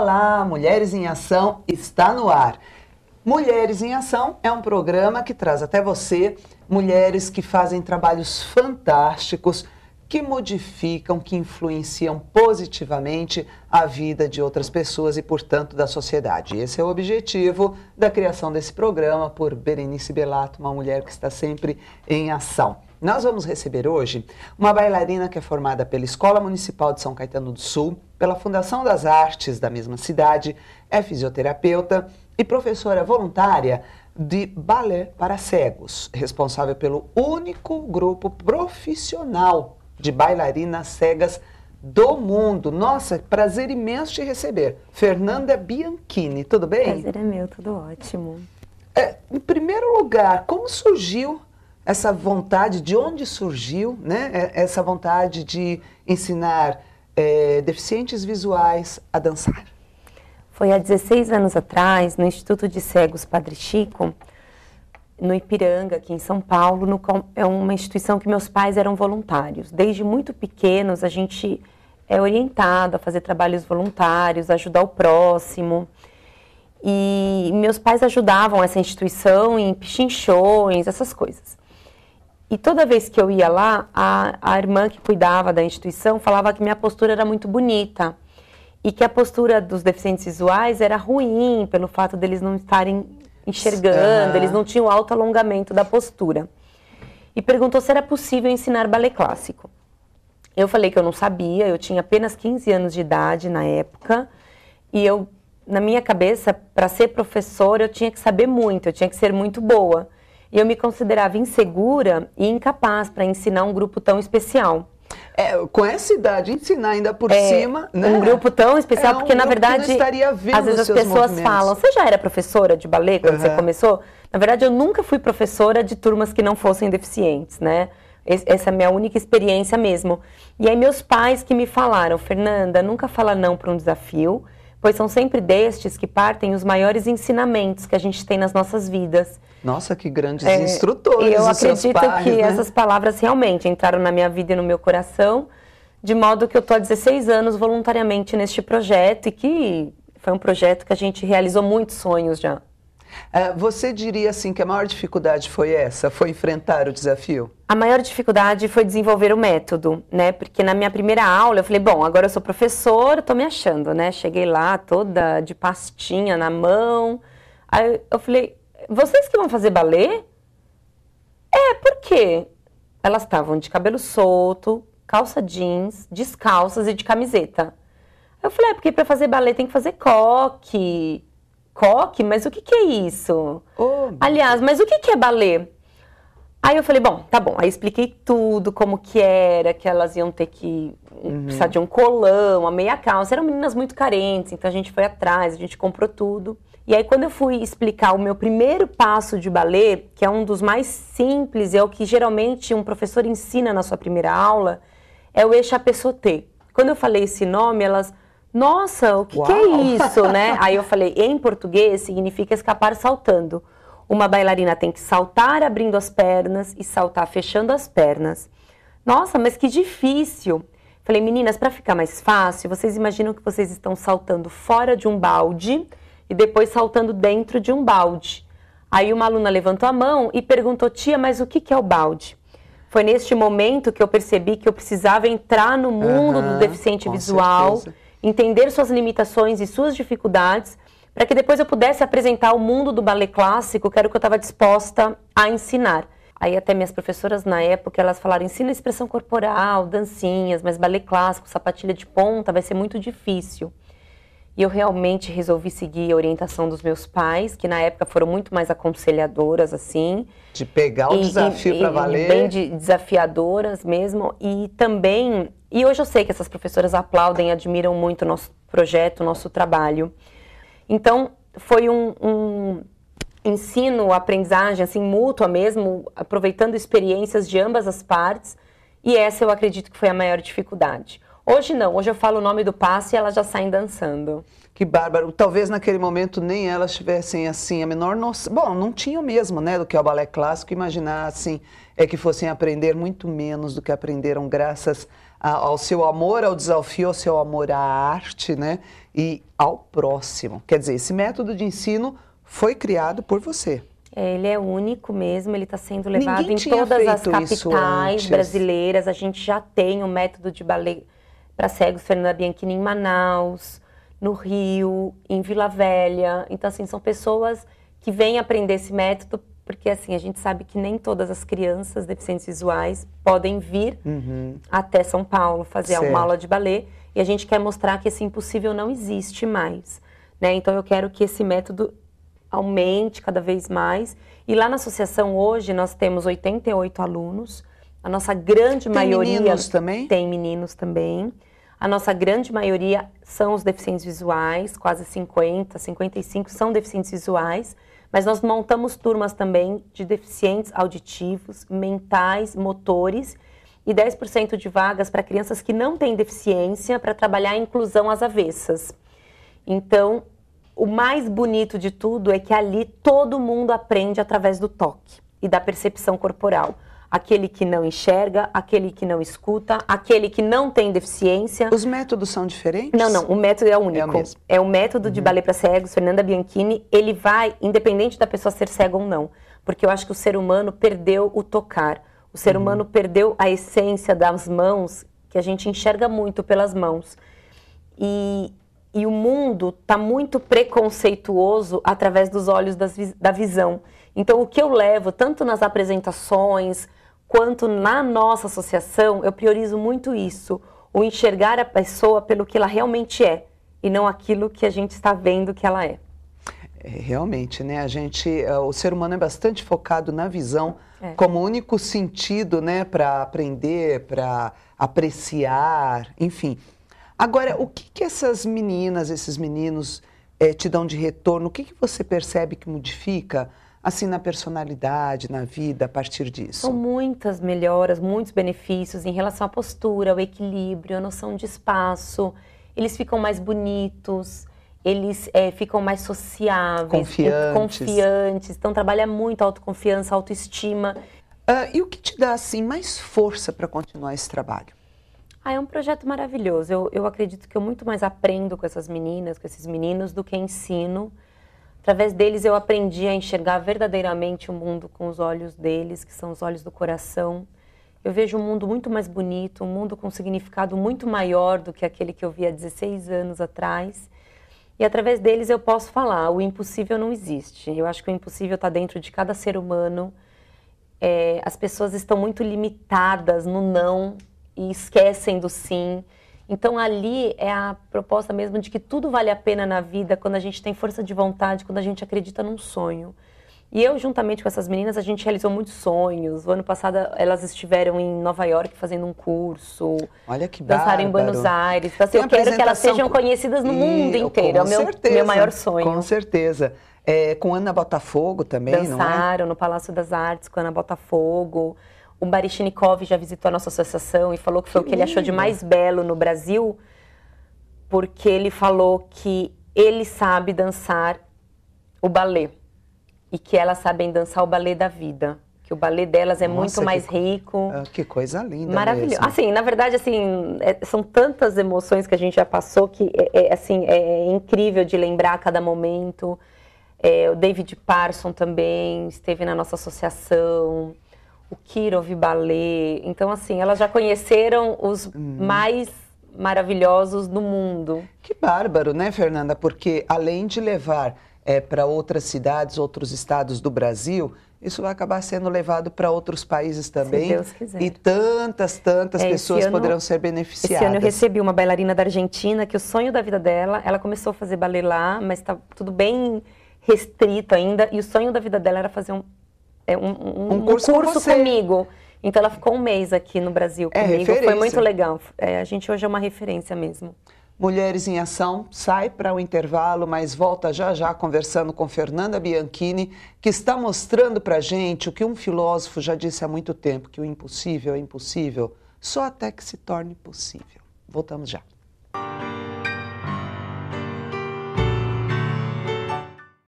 Olá, Mulheres em Ação está no ar. Mulheres em Ação é um programa que traz até você mulheres que fazem trabalhos fantásticos, que modificam, que influenciam positivamente a vida de outras pessoas e, portanto, da sociedade. Esse é o objetivo da criação desse programa por Berenice Belato, uma mulher que está sempre em ação. Nós vamos receber hoje uma bailarina que é formada pela Escola Municipal de São Caetano do Sul, pela Fundação das Artes da mesma cidade, é fisioterapeuta e professora voluntária de balé para cegos, responsável pelo único grupo profissional de bailarinas cegas do mundo. Nossa, prazer imenso te receber. Fernanda Bianchini, tudo bem? Prazer é meu, tudo ótimo. É, em primeiro lugar, como surgiu essa vontade, de onde surgiu né, é, essa vontade de ensinar é, deficientes visuais a dançar? Foi há 16 anos atrás, no Instituto de Cegos Padre Chico, no Ipiranga, aqui em São Paulo, no, é uma instituição que meus pais eram voluntários. Desde muito pequenos, a gente é orientado a fazer trabalhos voluntários, ajudar o próximo. E meus pais ajudavam essa instituição em pichinchões, essas coisas. E toda vez que eu ia lá, a, a irmã que cuidava da instituição falava que minha postura era muito bonita e que a postura dos deficientes visuais era ruim pelo fato deles não estarem enxergando, uhum. eles não tinham alto alongamento da postura. E perguntou se era possível ensinar balé clássico. Eu falei que eu não sabia, eu tinha apenas 15 anos de idade na época, e eu na minha cabeça, para ser professora, eu tinha que saber muito, eu tinha que ser muito boa e eu me considerava insegura e incapaz para ensinar um grupo tão especial. É, com essa idade, ensinar ainda por é, cima, né? Um grupo tão especial, é um porque na verdade, às vezes as pessoas falam, você já era professora de ballet quando uhum. você começou? Na verdade, eu nunca fui professora de turmas que não fossem deficientes, né? Essa é a minha única experiência mesmo. E aí meus pais que me falaram, Fernanda, nunca fala não para um desafio, pois são sempre destes que partem os maiores ensinamentos que a gente tem nas nossas vidas. Nossa, que grandes é, instrutores! E eu acredito pais, que né? essas palavras realmente entraram na minha vida e no meu coração, de modo que eu estou há 16 anos voluntariamente neste projeto e que foi um projeto que a gente realizou muitos sonhos já. Ah, você diria assim que a maior dificuldade foi essa? Foi enfrentar o desafio? A maior dificuldade foi desenvolver o método, né? Porque na minha primeira aula eu falei, bom, agora eu sou professor, tô me achando, né? Cheguei lá toda de pastinha na mão. Aí eu falei, vocês que vão fazer balé? É, por quê? Elas estavam de cabelo solto, calça jeans, descalças e de camiseta. Eu falei, é porque para fazer balé tem que fazer coque, coque, mas o que, que é isso? Oh, Aliás, mas o que, que é balé? Aí eu falei, bom, tá bom. Aí expliquei tudo, como que era, que elas iam ter que uhum. precisar de um colão, uma meia calça. Eram meninas muito carentes, então a gente foi atrás, a gente comprou tudo. E aí quando eu fui explicar o meu primeiro passo de balé, que é um dos mais simples, é o que geralmente um professor ensina na sua primeira aula, é o échappé Quando eu falei esse nome, elas nossa, o que, que é isso, né? Aí eu falei, em português significa escapar saltando. Uma bailarina tem que saltar abrindo as pernas e saltar fechando as pernas. Nossa, mas que difícil. Falei, meninas, para ficar mais fácil, vocês imaginam que vocês estão saltando fora de um balde e depois saltando dentro de um balde. Aí uma aluna levantou a mão e perguntou, tia, mas o que, que é o balde? Foi neste momento que eu percebi que eu precisava entrar no mundo uhum, do deficiente visual. Certeza entender suas limitações e suas dificuldades, para que depois eu pudesse apresentar o mundo do ballet clássico, que era o que eu estava disposta a ensinar. Aí até minhas professoras na época, elas falaram, ensina expressão corporal, dancinhas, mas ballet clássico, sapatilha de ponta, vai ser muito difícil. E eu realmente resolvi seguir a orientação dos meus pais, que na época foram muito mais aconselhadoras, assim. De pegar o e, desafio para valer. Bem de, desafiadoras mesmo. E também. E hoje eu sei que essas professoras aplaudem, admiram muito o nosso projeto, o nosso trabalho. Então, foi um, um ensino, aprendizagem, assim, mútua mesmo, aproveitando experiências de ambas as partes. E essa eu acredito que foi a maior dificuldade. Hoje não, hoje eu falo o nome do passo e elas já saem dançando. Que bárbaro. Talvez naquele momento nem elas tivessem assim a menor noção. Bom, não tinham mesmo, né, do que é o balé clássico. Imaginar assim é que fossem aprender muito menos do que aprenderam graças a, ao seu amor ao desafio, ao seu amor à arte, né, e ao próximo. Quer dizer, esse método de ensino foi criado por você. É, ele é único mesmo, ele está sendo levado Ninguém em todas as capitais brasileiras. A gente já tem o um método de balé para cegos Fernanda Bianchini em Manaus, no Rio, em Vila Velha. Então, assim, são pessoas que vêm aprender esse método, porque assim, a gente sabe que nem todas as crianças deficientes visuais podem vir uhum. até São Paulo fazer certo. uma aula de balé. E a gente quer mostrar que esse impossível não existe mais. Né? Então eu quero que esse método aumente cada vez mais. E lá na associação hoje nós temos 88 alunos. A nossa grande tem maioria. Tem meninos também? Tem meninos também. A nossa grande maioria são os deficientes visuais, quase 50, 55 são deficientes visuais, mas nós montamos turmas também de deficientes auditivos, mentais, motores e 10% de vagas para crianças que não têm deficiência para trabalhar a inclusão às avessas. Então, o mais bonito de tudo é que ali todo mundo aprende através do toque e da percepção corporal aquele que não enxerga, aquele que não escuta, aquele que não tem deficiência. Os métodos são diferentes? Não, não, o método é único. É o, mesmo. É o método de uhum. balé para cegos, Fernanda Bianchini, ele vai independente da pessoa ser cega ou não, porque eu acho que o ser humano perdeu o tocar. O ser uhum. humano perdeu a essência das mãos, que a gente enxerga muito pelas mãos. E, e o mundo está muito preconceituoso através dos olhos das, da visão. Então, o que eu levo, tanto nas apresentações, quanto na nossa associação eu priorizo muito isso, o enxergar a pessoa pelo que ela realmente é e não aquilo que a gente está vendo que ela é. é realmente, né? A gente, eh, o ser humano é bastante focado na visão é. como único sentido, né, para aprender, para apreciar, enfim. Agora, o que, que essas meninas, esses meninos é, te dão de retorno? O que, que você percebe que modifica? assim na personalidade, na vida, a partir disso? São muitas melhoras, muitos benefícios em relação à postura, ao equilíbrio, à noção de espaço. Eles ficam mais bonitos, eles é, ficam mais sociáveis, é, confiantes. confiantes. Então trabalha muito a autoconfiança, a autoestima. Uh, e o que te dá assim mais força para continuar esse trabalho? Ah, é um projeto maravilhoso. Eu, eu acredito que eu muito mais aprendo com essas meninas, com esses meninos, do que ensino. Através deles eu aprendi a enxergar verdadeiramente o mundo com os olhos deles, que são os olhos do coração. Eu vejo um mundo muito mais bonito, um mundo com significado muito maior do que aquele que eu via 16 anos atrás. E através deles eu posso falar: o impossível não existe. Eu acho que o impossível está dentro de cada ser humano. É, as pessoas estão muito limitadas no não e esquecem do sim. Então ali é a proposta mesmo de que tudo vale a pena na vida quando a gente tem força de vontade, quando a gente acredita num sonho. E eu, juntamente com essas meninas, a gente realizou muitos sonhos. O ano passado, elas estiveram em Nova York fazendo um curso. Olha que bárbaro. Dançaram em Buenos Aires. Então, assim, eu quero que elas sejam conhecidas no e... mundo inteiro. É com é o meu, meu maior sonho. Com certeza. É, com Ana Botafogo também, Dançaram não é? no Palácio das Artes com Ana Botafogo. O Barishnikov já visitou a nossa associação e falou que foi que o que lindo. ele achou de mais belo no Brasil, porque ele falou que ele sabe dançar o balé e que elas sabem dançar o balé da vida que o balé delas é Nossa, muito mais que, rico. Ah, que coisa linda. Maravilhoso. Mesmo. Assim, na verdade, assim, é, são tantas emoções que a gente já passou que é, é assim, é, é incrível de lembrar a cada momento. É, o David Parson também esteve na nossa associação o Kirov Ballet. Então, assim, elas já conheceram os hum. mais maravilhosos do mundo. Que bárbaro, né, Fernanda? Porque além de levar é, para outras cidades, outros estados do Brasil, isso vai acabar sendo levado para outros países também. Se Deus quiser. E tantas, tantas é, pessoas ano, poderão ser beneficiadas. Esse ano eu recebi uma bailarina da Argentina que o sonho da vida dela, ela começou a fazer ballet lá, mas está tudo bem restrito ainda, e o sonho da vida dela era fazer um é um, um, um curso, um curso com comigo. Então ela ficou um mês aqui no Brasil é comigo. Referência. Foi muito legal. É, a gente hoje é uma referência mesmo. Mulheres em Ação sai para o um intervalo, mas volta já já conversando com Fernanda Bianchini, que está mostrando para gente o que um filósofo já disse há muito tempo, que o impossível é impossível, só até que se torne possível. Voltamos já.